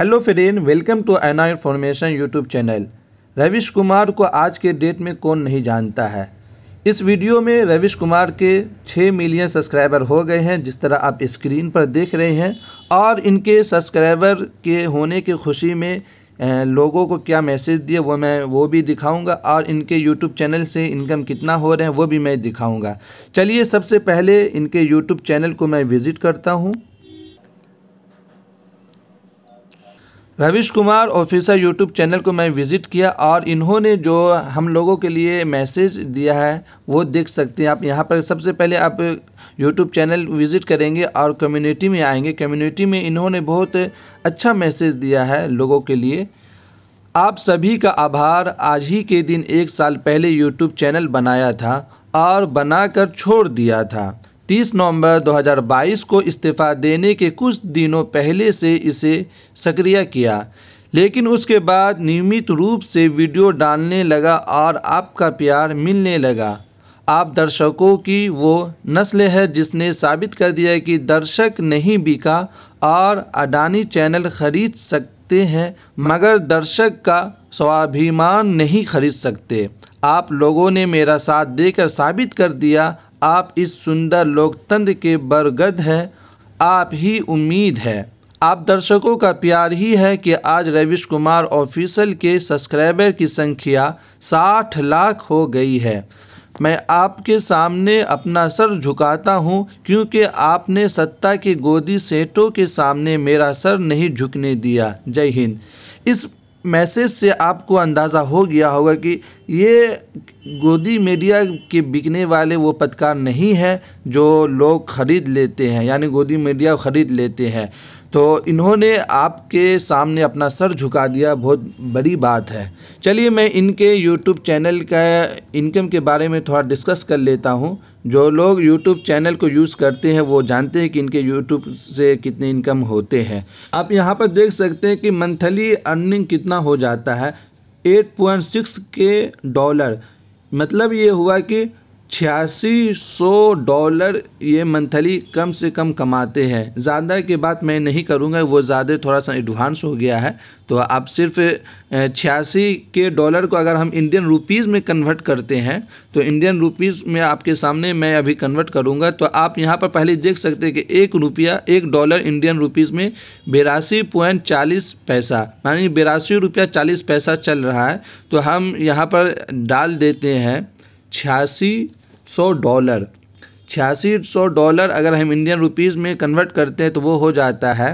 hello friend welcome to एना information YouTube channel Ravish Kumar को आज के डेट में कौन नहीं जानता है इस वीडियो में रविश कुमार के 6 मिलियन सब्सक्राइबर हो गए हैं जिस तरह आप स्क्रीन पर देख रहे हैं और इनके सब्सक्राइबर के होने की खुशी में लोगों को क्या मैसेज दिए वो मैं वो भी दिखाऊंगा और इनके यूट्यूब चैनल से इनकम कितना हो रहे हैं वो भी मैं दिखाऊंगा चलिए सबसे पहले इनके यूट्यूब चैनल को मैं विज़िट करता हूँ Ravish Kumar official YouTube channel को मैं विज़िट किया और इन्होंने जो हम लोगों के लिए मैसेज दिया है वो देख सकते हैं आप यहाँ पर सबसे पहले आप यूट्यूब चैनल विज़िट करेंगे और कम्युनिटी में आएंगे कम्युनिटी में इन्होंने बहुत अच्छा मैसेज दिया है लोगों के लिए आप सभी का आभार आज ही के दिन एक साल पहले यूट्यूब चैनल बनाया था और बनाकर छोड़ दिया था 30 नवंबर 2022 को इस्तीफा देने के कुछ दिनों पहले से इसे सक्रिय किया लेकिन उसके बाद नियमित रूप से वीडियो डालने लगा और आपका प्यार मिलने लगा आप दर्शकों की वो नस्ल है जिसने साबित कर दिया कि दर्शक नहीं बिका और अडानी चैनल खरीद सकते हैं मगर दर्शक का स्वाभिमान नहीं खरीद सकते आप लोगों ने मेरा साथ देकर साबित कर दिया आप इस सुंदर लोकतंत्र के बरगद हैं आप ही उम्मीद है आप दर्शकों का प्यार ही है कि आज रविश कुमार ऑफिसल के सब्सक्राइबर की संख्या साठ लाख हो गई है मैं आपके सामने अपना सर झुकाता हूं क्योंकि आपने सत्ता की गोदी सेठों के सामने मेरा सर नहीं झुकने दिया जय हिंद इस मैसेज से आपको अंदाज़ा हो गया होगा कि ये गोदी मीडिया के बिकने वाले वो पत्रकार नहीं हैं जो लोग ख़रीद लेते हैं यानी गोदी मीडिया ख़रीद लेते हैं तो इन्होंने आपके सामने अपना सर झुका दिया बहुत बड़ी बात है चलिए मैं इनके यूट्यूब चैनल का इनकम के बारे में थोड़ा डिस्कस कर लेता हूँ जो लोग यूट्यूब चैनल को यूज़ करते हैं वो जानते हैं कि इनके यूट्यूब से कितने इनकम होते हैं आप यहाँ पर देख सकते हैं कि मंथली अर्निंग कितना हो जाता है 8.6 के डॉलर मतलब ये हुआ कि छियासी सौ डॉलर ये मंथली कम से कम कमाते हैं ज़्यादा की बात मैं नहीं करूँगा वो ज़्यादा थोड़ा सा एडवांस हो गया है तो आप सिर्फ छियासी के डॉलर को अगर हम इंडियन रुपीज़ में कन्वर्ट करते हैं तो इंडियन रुपीज़ में आपके सामने मैं अभी कन्वर्ट करूँगा तो आप यहाँ पर पहले देख सकते हैं कि एक रुपया एक डॉलर इंडियन रुपीज़ में बेरासी पॉइंट चालीस पैसा यानी बेरासी रुपया चालीस पैसा चल रहा है तो हम यहाँ पर डाल देते हैं छियासी सौ डॉलर छियासी सौ डॉलर अगर हम इंडियन रुपीज़ में कन्वर्ट करते हैं तो वो हो जाता है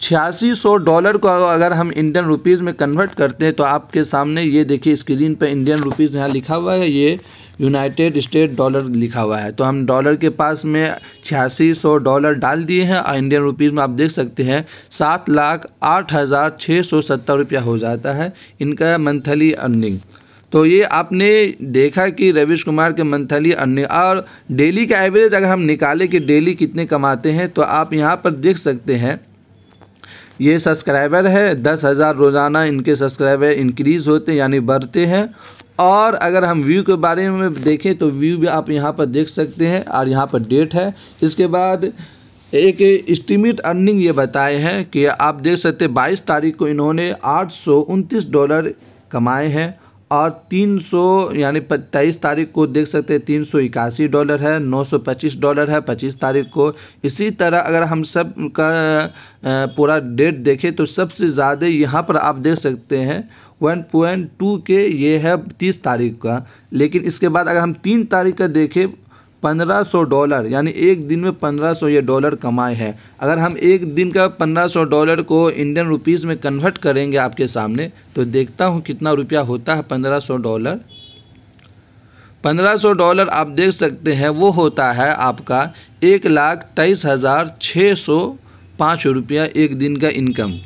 छियासी सौ डॉलर को अगर हम इंडियन रुपीज़ में कन्वर्ट करते हैं तो आपके सामने ये देखिए स्क्रीन पर इंडियन रुपीज़ यहाँ लिखा हुआ है ये यूनाइटेड स्टेट डॉलर लिखा हुआ है तो हम डॉलर के पास में छियासी सौ डॉलर डाल दिए हैं और इंडियन रुपीज़ में आप देख सकते हैं सात लाख आठ हज़ार छः सौ सत्तर रुपया हो जाता है इनका मंथली अर्निंग तो ये आपने देखा कि रवीश कुमार के मंथली अन्य और डेली का एवरेज अगर हम निकालें कि डेली कितने कमाते हैं तो आप यहाँ पर देख सकते हैं ये सब्सक्राइबर है दस हज़ार रोज़ाना इनके सब्सक्राइबर इंक्रीज़ होते हैं यानी बढ़ते हैं और अगर हम व्यू के बारे में देखें तो व्यू भी आप यहाँ पर देख सकते हैं और यहाँ पर डेट है इसके बाद एक इस्टीमेट अर्निंग ये बताए हैं कि आप देख सकते हैं बाईस तारीख को इन्होंने आठ डॉलर कमाए हैं और 300 यानी तेईस तारीख को देख सकते हैं तीन सौ इक्यासी डॉलर है 925 डॉलर है 25 तारीख को इसी तरह अगर हम सब का पूरा डेट देखें तो सबसे ज़्यादा यहाँ पर आप देख सकते हैं वन पॉइंट टू के ये है तीस तारीख का लेकिन इसके बाद अगर हम तीन तारीख का देखें 1500 डॉलर यानी एक दिन में 1500 ये डॉलर कमाए हैं अगर हम एक दिन का 1500 डॉलर को इंडियन रुपीस में कन्वर्ट करेंगे आपके सामने तो देखता हूँ कितना रुपया होता है 1500 डॉलर 1500 डॉलर आप देख सकते हैं वो होता है आपका एक लाख तेईस हज़ार छः सौ पाँच रुपया एक दिन का इनकम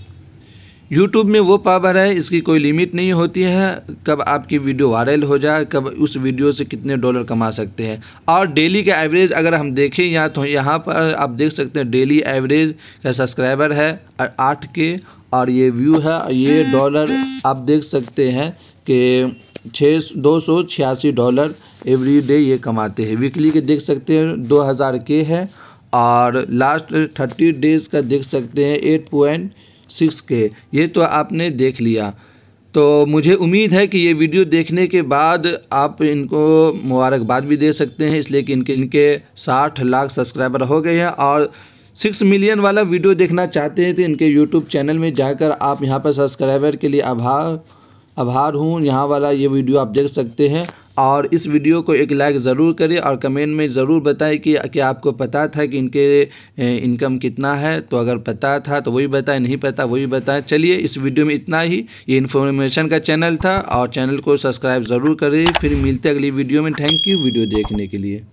यूट्यूब में वो पावर है इसकी कोई लिमिट नहीं होती है कब आपकी वीडियो वायरल हो जाए कब उस वीडियो से कितने डॉलर कमा सकते हैं और डेली का एवरेज अगर हम देखें यहाँ तो यहाँ पर आप देख सकते हैं डेली एवरेज का सब्सक्राइबर है आठ के और ये व्यू है और ये डॉलर आप देख सकते हैं कि छः दो सौ छियासी डॉलर एवरी डे ये कमाते हैं वीकली के देख सकते हैं दो हज़ार के है और लास्ट थर्टी डेज़ का देख सकते हैं एट पॉइंट सिक्स के ये तो आपने देख लिया तो मुझे उम्मीद है कि ये वीडियो देखने के बाद आप इनको मुबारकबाद भी दे सकते हैं इसलिए कि इनके इनके साठ लाख सब्सक्राइबर हो गए हैं और सिक्स मिलियन वाला वीडियो देखना चाहते हैं तो इनके यूट्यूब चैनल में जाकर आप यहाँ पर सब्सक्राइबर के लिए आभार आभार हूँ यहाँ वाला ये वीडियो आप देख सकते हैं और इस वीडियो को एक लाइक ज़रूर करें और कमेंट में ज़रूर बताएं कि क्या आपको पता था कि इनके इनकम कितना है तो अगर पता था तो वही बताएं नहीं पता वही बताएं चलिए इस वीडियो में इतना ही ये इन्फॉर्मेशन का चैनल था और चैनल को सब्सक्राइब ज़रूर करें फिर मिलते अगली वीडियो में थैंक यू वीडियो देखने के लिए